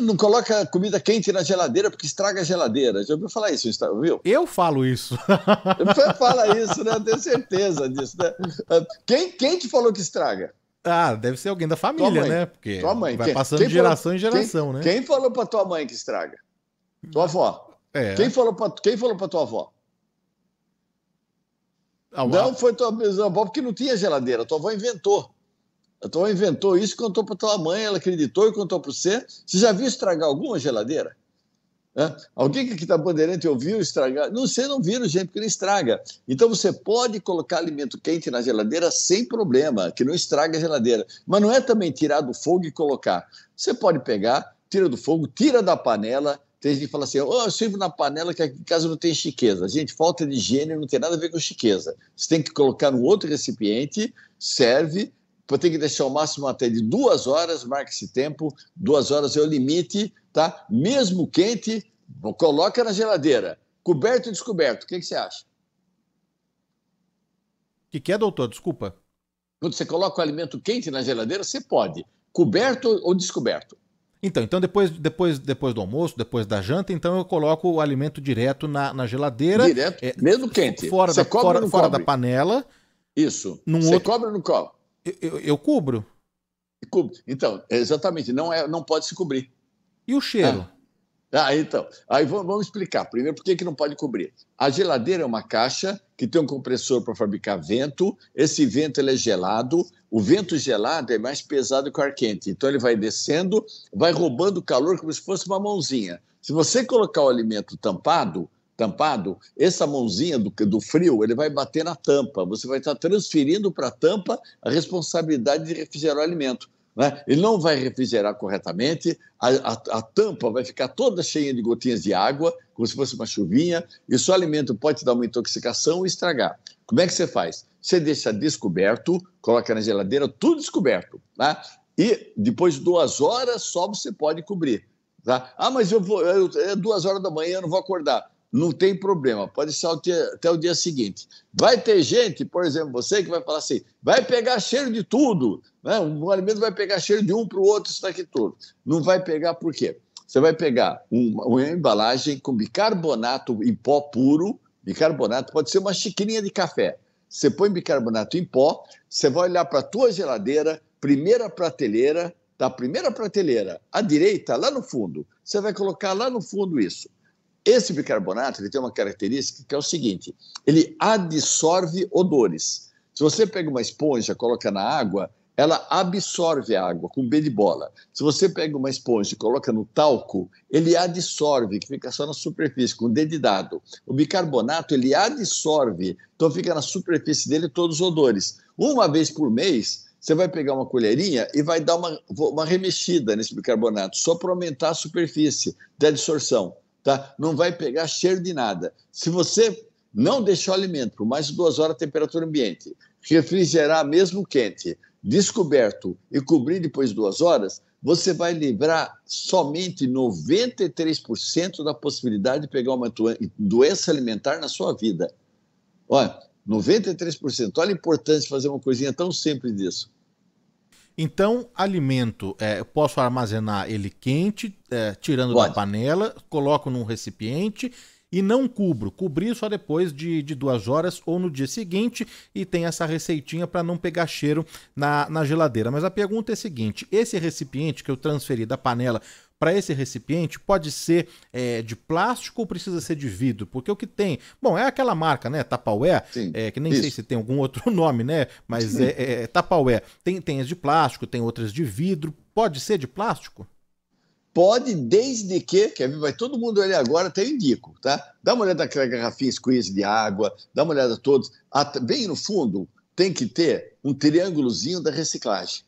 não coloca comida quente na geladeira porque estraga a geladeira. Já ouviu falar isso, viu? Eu falo isso. fala isso, né? Eu tenho certeza disso, né? Ah, quem, quem te falou que estraga? Ah, deve ser alguém da família, né? Porque tua mãe. vai passando quem de geração falou, em geração, quem, né? Quem falou pra tua mãe que estraga? Tua avó. É. Quem falou pra, quem falou pra tua avó? Ah, não foi tua avó porque não tinha geladeira. Tua avó inventou. A tua mãe inventou isso, contou para tua mãe, ela acreditou e contou para você. Você já viu estragar alguma geladeira? É? Alguém que está bandeirante ouviu estragar? Não, você não viram, gente, porque ele estraga. Então você pode colocar alimento quente na geladeira sem problema, que não estraga a geladeira. Mas não é também tirar do fogo e colocar. Você pode pegar, tira do fogo, tira da panela. Tem gente que fala assim: oh, eu sirvo na panela que aqui em casa não tem chiqueza. Gente, falta de higiene não tem nada a ver com chiqueza. Você tem que colocar no outro recipiente, serve, Vou ter que deixar o máximo até de duas horas, marque esse tempo. Duas horas é o limite, tá? Mesmo quente, coloca na geladeira. Coberto ou descoberto? O que, que você acha? O que, que é, doutor? Desculpa. Quando você coloca o alimento quente na geladeira, você pode. Coberto ou descoberto? Então, então depois, depois, depois do almoço, depois da janta, então eu coloco o alimento direto na, na geladeira. Direto, é, mesmo quente. Fora, da, fora, fora da panela. Isso. Num você outro... cobre ou não cobre? Eu, eu, cubro. Cubro. Então, é exatamente, não, é, não pode se cobrir. E o cheiro? Ah, ah então. Aí vamos, vamos, explicar. Primeiro, por que, que não pode cobrir? A geladeira é uma caixa que tem um compressor para fabricar vento. Esse vento ele é gelado. O vento gelado é mais pesado que o ar quente. Então, ele vai descendo, vai roubando calor como se fosse uma mãozinha. Se você colocar o alimento tampado, tampado, essa mãozinha do, do frio ele vai bater na tampa. Você vai estar transferindo para a tampa a responsabilidade de refrigerar o alimento. Né? Ele não vai refrigerar corretamente, a, a, a, tampa vai ficar toda cheia de gotinhas de água, como se fosse uma chuvinha, e o seu alimento pode te dar uma intoxicação e estragar. Como é que você faz? Você deixa descoberto, coloca na geladeira, tudo descoberto. Né? E depois de duas horas só você pode cobrir. Tá? Ah, mas eu vou, eu, é duas horas da manhã, eu não vou acordar não tem problema, pode ser até o dia seguinte. Vai ter gente, por exemplo, você que vai falar assim, vai pegar cheiro de tudo, né? um alimento vai pegar cheiro de um para o outro, isso daqui tudo. Não vai pegar por quê? Você vai pegar uma, uma embalagem com bicarbonato em pó puro, bicarbonato pode ser uma xicrinha de café. Você põe bicarbonato em pó, você vai olhar para a tua geladeira, primeira prateleira, da tá? primeira prateleira à direita, lá no fundo, você vai colocar lá no fundo isso. Esse bicarbonato ele tem uma característica que é o seguinte: ele absorve odores. Se você pega uma esponja, coloca na água, ela absorve a água com B de bola. Se você pega uma esponja e coloca no talco, ele adsorve, que fica só na superfície, com D de dado. O bicarbonato, ele adsorve, então fica na superfície dele todos os odores. Uma vez por mês, você vai pegar uma colherinha e vai dar uma, uma remexida nesse bicarbonato, só para aumentar a superfície da adsorção tá? Não vai pegar cheiro de nada. Se você não deixar o alimento por mais de duas horas a temperatura ambiente, refrigerar mesmo quente, descoberto e cobrir depois de duas horas, você vai livrar somente 93% da possibilidade de pegar uma doença alimentar na sua vida. Olha, 93%. Olha a importância de fazer uma coisinha tão simples disso. Então, alimento, é, posso armazenar ele quente, é, tirando Pode. da panela, coloco num recipiente e não cubro. Cobrir só depois de, de, duas horas ou no dia seguinte e tem essa receitinha para não pegar cheiro na, na geladeira. Mas a pergunta é a seguinte: esse recipiente que eu transferi da panela para esse recipiente pode ser é, de plástico ou precisa ser de vidro? Porque o que tem. Bom, é aquela marca, né? Tapaué, é, que nem Isso. sei se tem algum outro <laughs> nome, né? Mas Sim. É, é, é Tapaué. Tem, tem as de plástico, tem outras de vidro. Pode ser de plástico? Pode, desde que, quer ver, vai todo mundo ali agora, até indico, tá? Dá uma olhada naquela garrafinha squeeze de água, dá uma olhada todos. Bem no fundo, tem que ter um triângulozinho da reciclagem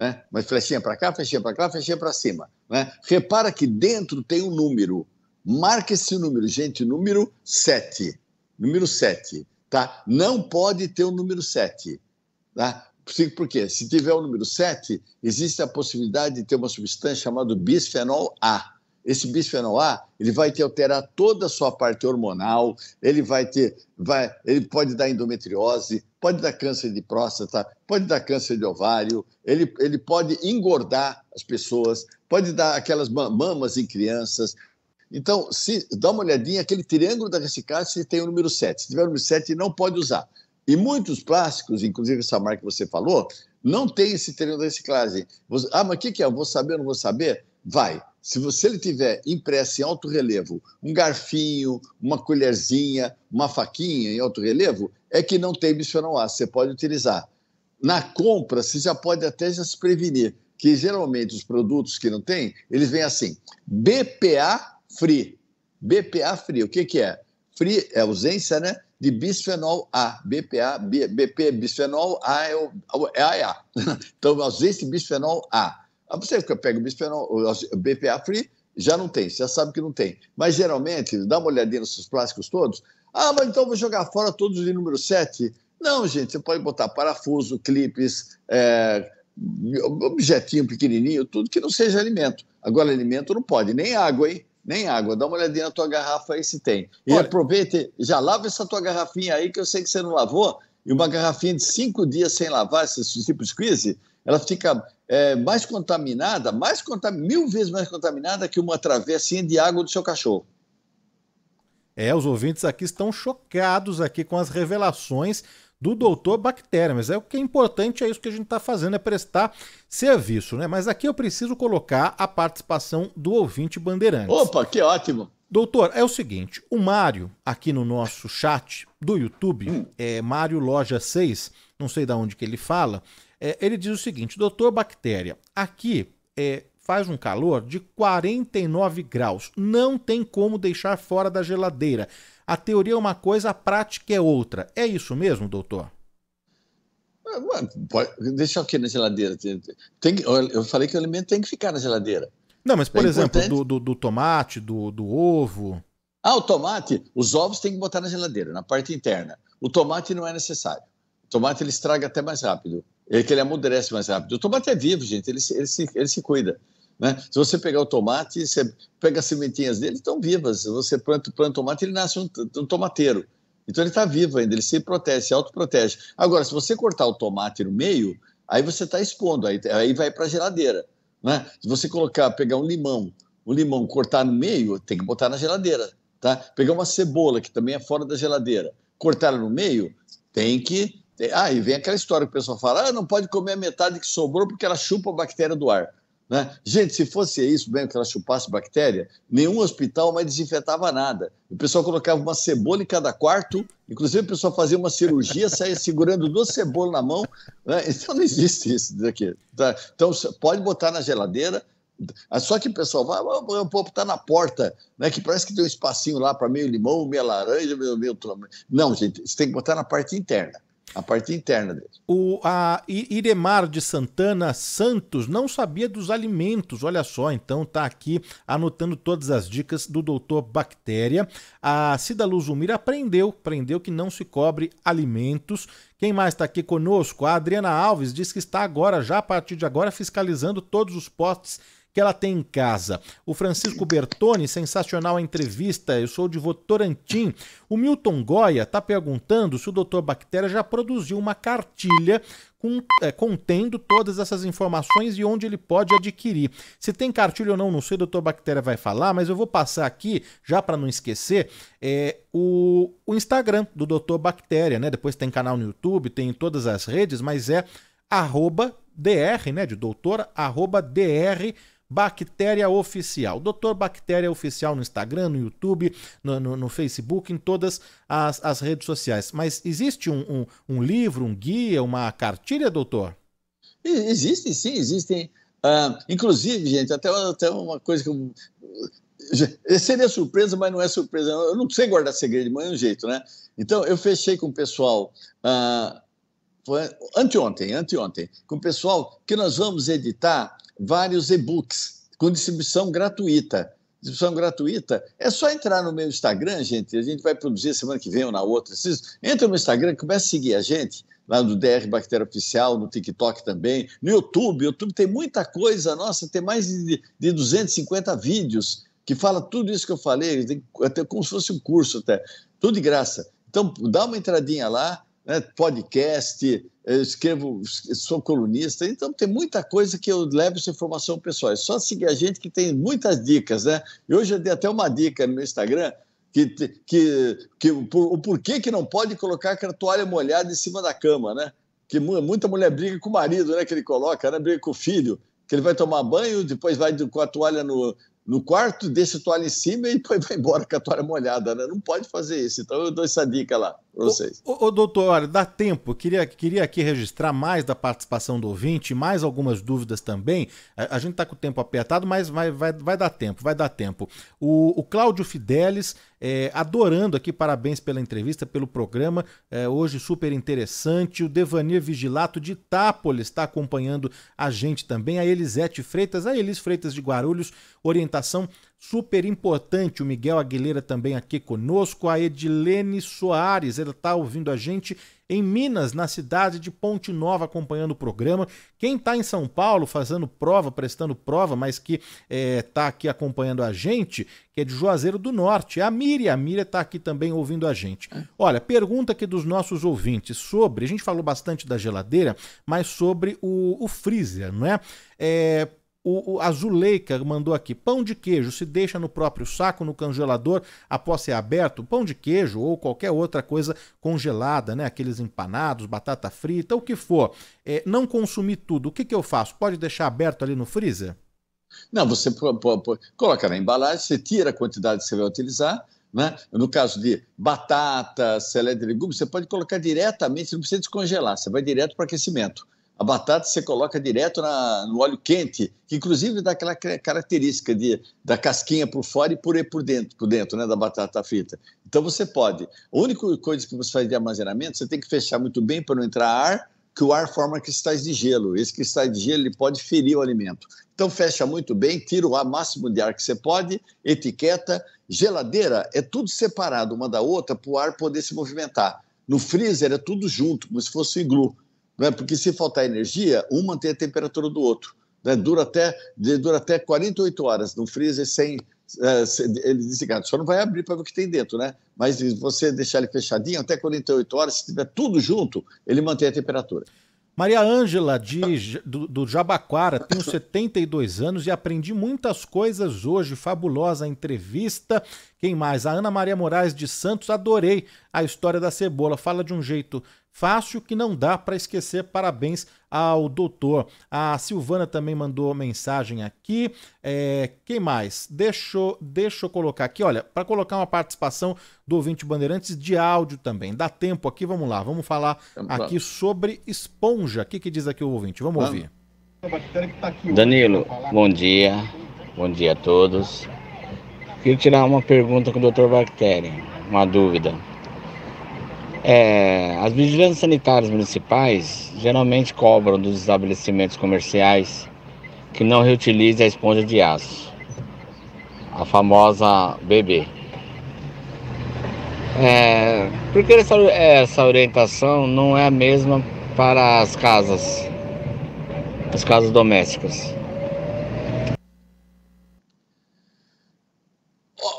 né? mas flechinha para cá, flechinha para cá, flechinha para cima. Né? Repara que dentro tem um número. Marca esse número, gente, número 7. Número 7, tá? Não pode ter o um número 7, tá? Por quê? Se tiver o número 7, existe a possibilidade de ter uma substância chamada bisfenol A esse bisfenol é A, ele vai te alterar toda a sua parte hormonal, ele vai ter, vai, ele pode dar endometriose, pode dar câncer de próstata, pode dar câncer de ovário, ele, ele pode engordar as pessoas, pode dar aquelas mamas em crianças. Então, se dá uma olhadinha, aquele triângulo da reciclagem se tem o número 7. Se tiver o número 7, não pode usar. E muitos plásticos, inclusive essa marca que você falou, não tem esse triângulo da reciclagem. ah, mas o que, que é? Eu vou saber ou não vou saber? Vai se você ele tiver impresso em alto relevo um garfinho, uma colherzinha, uma faquinha em alto relevo, é que não tem bisfenol A, você pode utilizar. Na compra, você já pode até já se prevenir, que geralmente os produtos que não tem, eles vêm assim, BPA free. BPA free, o que, que é? Free é ausência né, de bisfenol A. BPA, B, BP, bisfenol A é, o, é AA. É <laughs> então, ausência de bisfenol A. Você pega o bisfenol, o BPA free, já não tem, já sabe que não tem. Mas geralmente, dá uma olhadinha nesses plásticos todos. Ah, mas então vou jogar fora todos de número 7. Não, gente, você pode botar parafuso, clipes, é, objetinho pequenininho, tudo que não seja alimento. Agora, alimento não pode, nem água, hein? Nem água. Dá uma olhadinha na tua garrafa aí se tem. E Olha, aproveita, já lava essa tua garrafinha aí, que eu sei que você não lavou. E uma garrafinha de cinco dias sem lavar, esses tipos de squeeze, ela fica é, mais contaminada, mais contam mil vezes mais contaminada que uma travessinha de água do seu cachorro. É, os ouvintes aqui estão chocados aqui com as revelações do doutor Bactéria, mas é o que é importante, é isso que a gente está fazendo, é prestar serviço, né? Mas aqui eu preciso colocar a participação do ouvinte Bandeirantes. Opa, que ótimo! Doutor, é o seguinte, o Mário, aqui no nosso chat do YouTube, hum. é Mário Loja 6, não sei de onde que ele fala, é, ele diz o seguinte: doutor Bactéria, aqui é, faz um calor de 49 graus. Não tem como deixar fora da geladeira. A teoria é uma coisa, a prática é outra. É isso mesmo, doutor? Ah, pode, deixa aqui na geladeira. Tem, eu falei que o alimento tem que ficar na geladeira. Não, mas por é exemplo, do, do, do, tomate, do, do ovo. Ah, o tomate, os ovos tem que botar na geladeira, na parte interna. O tomate não é necessário. O tomate ele estraga até mais rápido é que ele amadurece mais rápido. O tomate é vivo, gente, ele, ele, se, ele se cuida. Né? Se você pegar o tomate, você pega as sementinhas dele, estão vivas. Se você planta, planta tomate, ele nasce um, um tomateiro. Então ele está vivo ainda, ele se protege, se autoprotege. Agora, se você cortar o tomate no meio, aí você está expondo, aí, aí vai para a geladeira. Né? Se você colocar, pegar um limão, o limão cortar no meio, tem que botar na geladeira. Tá? Pegar uma cebola, que também é fora da geladeira, cortar no meio, tem que ah, e vem aquela história que o pessoal fala: ah, não pode comer a metade que sobrou porque ela chupa a bactéria do ar. Né? Gente, se fosse isso mesmo, que ela chupasse bactéria, nenhum hospital mais desinfetava nada. O pessoal colocava uma cebola em cada quarto, inclusive o pessoal fazia uma cirurgia, <laughs> saia segurando duas cebolas na mão. Né? Então não existe isso daqui. Tá? Então pode botar na geladeira, ah, só que o pessoal vai, ah, o povo está na porta, né? Que parece que tem um espacinho lá para meio limão, meia laranja, meio, meio. Não, gente, você tem que botar na parte interna. A parte interna deles. O a Iremar de Santana Santos não sabia dos alimentos, olha só, então tá aqui anotando todas as dicas do doutor Bactéria. A Cida Luzumir aprendeu, aprendeu que não se cobre alimentos. Quem mais está aqui conosco? A Adriana Alves diz que está agora, já a partir de agora, fiscalizando todos os postes que ela tem em casa. O Francisco Bertoni, sensacional a entrevista, eu sou de Votorantim. O Milton Goya está perguntando se o Dr. Bactéria já produziu uma cartilha com, é, contendo todas essas informações e onde ele pode adquirir. Se tem cartilha ou não, não sei, o doutor Bactéria vai falar, mas eu vou passar aqui, já para não esquecer, é, o, o Instagram do doutor Bactéria, né? Depois tem canal no YouTube, tem em todas as redes, mas é arroba dr, né, de doutora, arroba dr Bactéria Oficial. Doutor Bactéria Oficial no Instagram, no YouTube, no, no, no Facebook, em todas as, as, redes sociais. Mas existe um, um, um, livro, um guia, uma cartilha, doutor? Existem, sim, existem. Ah, inclusive, gente, até, até uma coisa que eu seria surpresa, mas não é surpresa. Eu não sei guardar segredo de é um jeito, né? Então, eu fechei com o pessoal uh, anteontem, anteontem, com o pessoal que nós vamos editar vários e-books com distribuição gratuita. Distribuição gratuita, é só entrar no meu Instagram, gente. A gente vai produzir semana que vem ou na outra. Entra no Instagram, começa a seguir a gente lá no DR Bactéria Oficial, no TikTok também, no YouTube. YouTube tem muita coisa, nossa, tem mais de, de 250 vídeos que fala tudo isso que eu falei, até como se fosse um curso até, tudo de graça. Então, dá uma entradinha lá, né, podcast, escrevo, sou colunista, então tem muita coisa que eu levo essa informação pessoal. É só seguir a gente que tem muitas dicas, né? E hoje eu dei até uma dica no meu Instagram que, que, que o porquê que não pode colocar aquela toalha molhada em cima da cama, né? Que muita mulher briga com o marido, né? Que ele coloca, né? Briga com o filho, que ele vai tomar banho, depois vai com a toalha no, no quarto, deixa a toalha em cima e depois vai embora com a toalha molhada, né? Não pode fazer isso. Então eu dou essa dica lá vocês. doutor, olha, dá tempo. Queria, queria aqui registrar mais da participação do ouvinte, mais algumas dúvidas também. A, a gente está com o tempo apertado, mas vai, vai, vai dar tempo, vai dar tempo. O, o Cláudio Fidelis, é, adorando aqui, parabéns pela entrevista, pelo programa. É, hoje super interessante. O Devanir Vigilato de Itápolis está acompanhando a gente também. A Elisete Freitas, a Elis Freitas de Guarulhos, orientação Super importante, o Miguel Aguilera também aqui conosco, a Edilene Soares, ela está ouvindo a gente em Minas, na cidade de Ponte Nova, acompanhando o programa. Quem está em São Paulo fazendo prova, prestando prova, mas que está eh, é, aqui acompanhando a gente, que é de Juazeiro do Norte, a Miriam. A Miriam está aqui também ouvindo a gente. É. Olha, pergunta aqui dos nossos ouvintes sobre. A gente falou bastante da geladeira, mas sobre o, o freezer, não é? é o, o mandou aqui: pão de queijo se deixa no próprio saco, no congelador, após ser aberto, pão de queijo ou qualquer outra coisa congelada, né? Aqueles empanados, batata frita, o que for. É, não consumir tudo, o que, que eu faço? Pode deixar aberto ali no freezer? Não, você pô, pô, pô, coloca na embalagem, você tira a quantidade que você vai utilizar. Né? No caso de batata, selé de legumes, você pode colocar diretamente, não precisa descongelar, você vai direto para aquecimento. A batata você coloca direto na, no óleo quente, que inclusive dá aquela característica de, da casquinha por fora e purê por dentro, por dentro né, da batata frita. Então você pode. A única coisa que você faz de armazenamento, você tem que fechar muito bem para não entrar ar, que o ar forma cristais de gelo. Esse cristal de gelo ele pode ferir o alimento. Então fecha muito bem, tira o ar máximo de ar que você pode, etiqueta, geladeira é tudo separado uma da outra para o ar poder se movimentar. No freezer é tudo junto, como se fosse um iglu. Né? Porque se faltar energia, um mantém a temperatura do outro. Né? Dura, até, dura até 48 horas no freezer sem, é, ele desligado. Só não vai abrir para ver o que tem dentro, né? Mas você deixar ele fechadinho até 48 horas, se tiver tudo junto, ele mantém a temperatura. Maria Ângela, do, do Jabaquara, tenho 72 anos e aprendi muitas coisas hoje. Fabulosa entrevista. Quem mais? A Ana Maria Moraes de Santos, adorei a história da cebola. Fala de um jeito Fácil que não dá para esquecer. Parabéns ao doutor. A Silvana também mandou mensagem aqui. É, quem mais? Deixa, deixa eu colocar aqui, olha, para colocar uma participação do ouvinte Bandeirantes de áudio também. Dá tempo aqui, vamos lá. Vamos falar vamos aqui lá. sobre esponja. O que, que diz aqui o ouvinte? Vamos, vamos. ouvir. Danilo, bom dia. Bom dia a todos. Queria tirar uma pergunta com o doutor Bactéria, uma dúvida. É, as vigilâncias sanitárias municipais geralmente cobram dos estabelecimentos comerciais que não reutilizem a esponja de aço, a famosa BB. É, porque essa, essa orientação não é a mesma para as casas, as casas domésticas.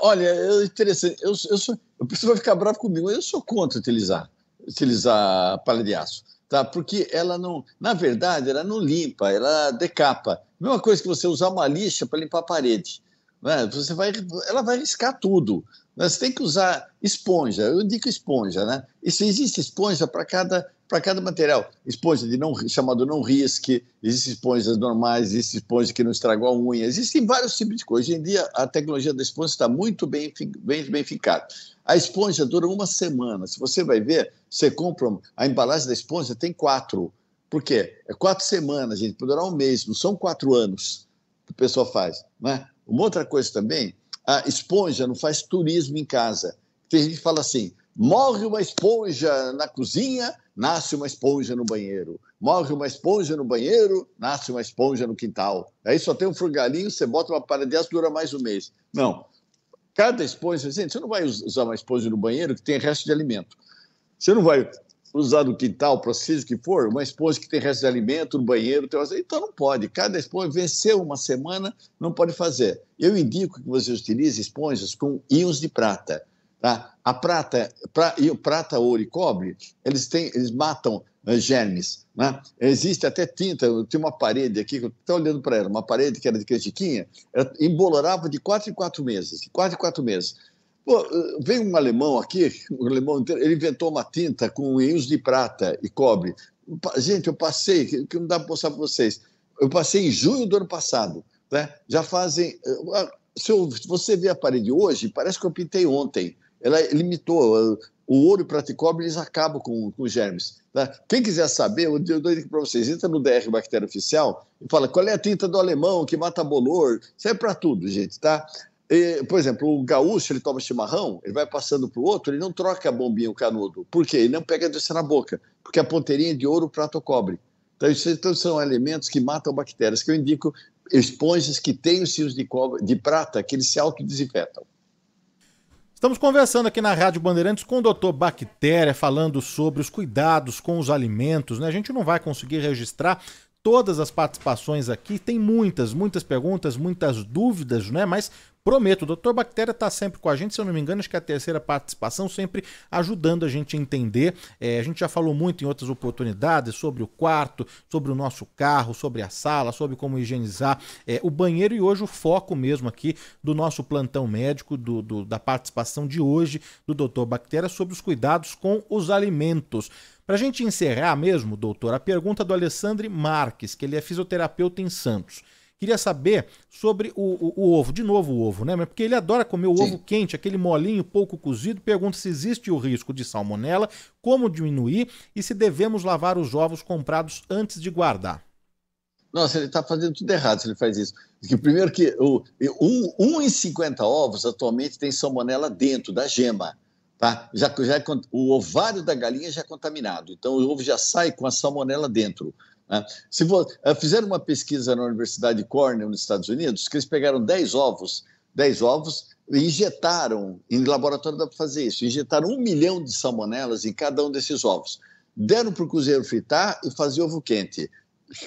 Olha, é interessante. Eu, eu sou, vai ficar bravo comigo, eu sou contra utilizar, utilizar palha de aço, tá? Porque ela não, na verdade, ela não limpa, ela decapa. Mesma coisa que você usar uma lixa para limpar a parede, né? Você vai, ela vai riscar tudo. Né? Você tem que usar esponja. Eu indico esponja, né? E se existe esponja para cada para cada material. Esponja de não, chamado não risque, existem esponjas normais, existem esponjas que não estragam a unha, existem vários tipos de coisas. Hoje em dia, a tecnologia da esponja está muito bem, bem, bem ficada. A esponja dura uma semana. Se você vai ver, você compra a embalagem da esponja, tem quatro. Por quê? É quatro semanas, gente, para durar um mês, não são quatro anos que o pessoal faz. Né? Uma outra coisa também, a esponja não faz turismo em casa. Tem gente que fala assim: morre uma esponja na cozinha, nasce uma esponja no banheiro. Morre uma esponja no banheiro, nasce uma esponja no quintal. Aí só tem um frangalinho, você bota uma parada dessa, dura mais um mês. Não. Cada esponja, gente, você não vai usar uma esponja no banheiro que tem resto de alimento. Você não vai usar no quintal, para que for, uma esponja que tem resto de alimento no banheiro, tem... então não pode. Cada esponja venceu uma semana, não pode fazer. Eu indico que você utilize esponjas com íons de prata. Tá? A prata, pra, e o prata, ouro e cobre, eles, têm, eles matam uh, germes. Né? Existe até tinta, eu tinha uma parede aqui, que estou olhando para ela, uma parede que era de critiquinha, embolorava de quatro em quatro meses, de quatro em quatro meses. Pô, eh, um alemão aqui, <laughs> um alemão inteiro, ele inventou uma tinta com íons de prata e cobre. Gente, eu passei, que não dá para mostrar para vocês, eu passei em junho do ano passado, né? já fazem... Eh, se, eu, se você vê a parede hoje, parece que eu pintei ontem, ela limitou. O ouro e prata e cobre, eles acabam com, com os germes. Tá? Quem quiser saber, eu dou aqui para vocês. Entra no DR Bactéria Oficial e fala qual é a tinta do alemão que mata bolor. Serve é para tudo, gente, tá? E, por exemplo, o gaúcho, ele toma chimarrão, ele vai passando para o outro, ele não troca a bombinha, o canudo. Por quê? Ele não pega doença na boca, porque a ponteirinha é de ouro, prato ou cobre. Então, isso então, são elementos que matam bactérias, que eu indico esponjas que têm os fios de, cobre, de prata, que eles se autodesinfetam. Estamos conversando aqui na Rádio Bandeirantes com o Dr. Bactéria, falando sobre os cuidados com os alimentos. Né? A gente não vai conseguir registrar todas as participações aqui, tem muitas, muitas perguntas, muitas dúvidas, né? Mas Prometo, o Dr. Bactéria está sempre com a gente, se eu não me engano, acho que é a terceira participação, sempre ajudando a gente a entender. É, a gente já falou muito em outras oportunidades sobre o quarto, sobre o nosso carro, sobre a sala, sobre como higienizar é, o banheiro e hoje o foco mesmo aqui do nosso plantão médico, do, do da participação de hoje do Dr. Bactéria sobre os cuidados com os alimentos. Para a gente encerrar mesmo, doutor, a pergunta do Alessandro Marques, que ele é fisioterapeuta em Santos. Queria saber sobre o, o, o, ovo, de novo o ovo, né? Porque ele adora comer o Sim. ovo quente, aquele molinho pouco cozido. Pergunta se existe o risco de salmonela, como diminuir e se devemos lavar os ovos comprados antes de guardar. Nossa, ele está fazendo tudo errado se ele faz isso. Porque primeiro que o, um, um em 50 ovos atualmente tem salmonela dentro da gema. Tá? Já, já, é o ovário da galinha já é contaminado, então o ovo já sai com a salmonela dentro. Né? Se eh, fizeram uma pesquisa na Universidade de Cornell, nos Estados Unidos, que eles pegaram 10 ovos, 10 ovos e injetaram, em laboratório dá para fazer isso, injetaram um milhão de salmonelas em cada um desses ovos. Deram para o cozinheiro fritar e fazer ovo quente.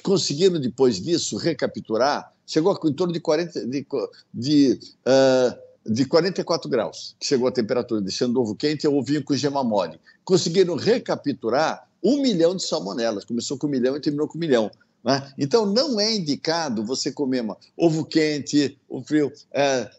Conseguiram, depois disso, recapturar, chegou em torno de, 40, de, de, uh, de 44 graus, que chegou a temperatura, deixando o ovo quente e o ovinho com gema mole. Conseguiram recapturar um milhão de salmonelas. Começou com um milhão e terminou com um milhão. Né? Então, não é indicado você comer uma, ovo quente, ovo frio, é,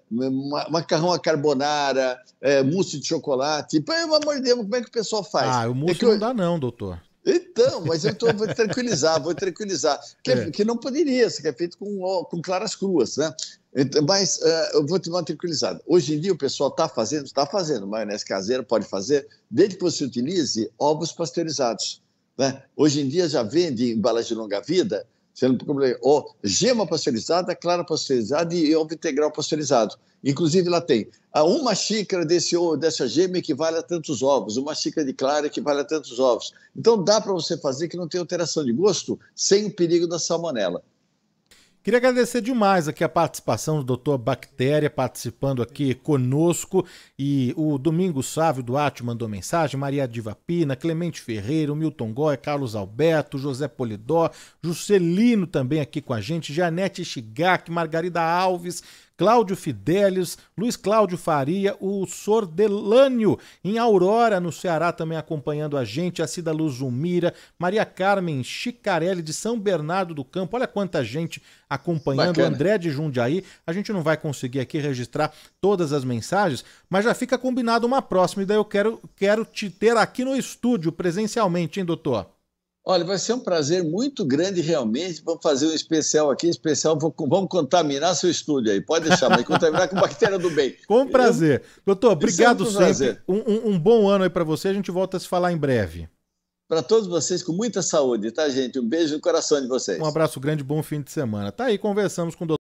macarrão à carbonara, é, mousse de chocolate. Pelo amor de Deus, como é que o pessoal faz? Ah, o é mousse é não eu... dá não, doutor. Então, mas eu tô, vou tranquilizar, vou tranquilizar. Que, <laughs> é. que não poderia, isso é feito com, com claras cruas, né? Então, mas uh, eu vou te dar uma tranquilizada. Hoje em dia o pessoal está fazendo, está fazendo, maionese né, caseira pode fazer, desde que você utilize ovos pasteurizados. Né? Hoje em dia já vende embalagem de longa vida, sendo ou gema pasteurizada, clara pasteurizada e ovo integral pasteurizado. Inclusive lá tem ah, uma xícara desse dessa gema equivale a tantos ovos, uma xícara de clara equivale a tantos ovos. Então dá para você fazer que não tem alteração de gosto sem o perigo da salmonela. Queria agradecer demais aqui a participação do doutor Bactéria participando aqui conosco e o Domingo Sávio Duarte mandou mensagem, Maria Diva Pina, Clemente Ferreira, Milton Góia, Carlos Alberto, José Polidó, Juscelino também aqui com a gente, Janete Shigaki, Margarida Alves, Cláudio Fidelis, Luiz Cláudio Faria, o Sordelânio, em Aurora, no Ceará, também acompanhando a gente, a Cida Luzumira, Maria Carmen Chicarelli, de São Bernardo do Campo, olha quanta gente acompanhando, Bacana. André de Jundiaí, a gente não vai conseguir aqui registrar todas as mensagens, mas já fica combinado uma próxima, e daí eu quero, quero te ter aqui no estúdio, presencialmente, hein, doutor? Olha, vai ser um prazer muito grande realmente. Vamos fazer um especial aqui, especial. vamos contaminar seu estúdio aí. Pode deixar, vai contaminar com bactéria do bem. Com prazer. Doutor, é obrigado sempre. Prazer. Um, um, bom ano aí para você. A gente volta a se falar em breve. Para todos vocês, com muita saúde, tá, gente? Um beijo no coração de vocês. Um abraço grande, bom fim de semana. Tá aí, conversamos com o doutor.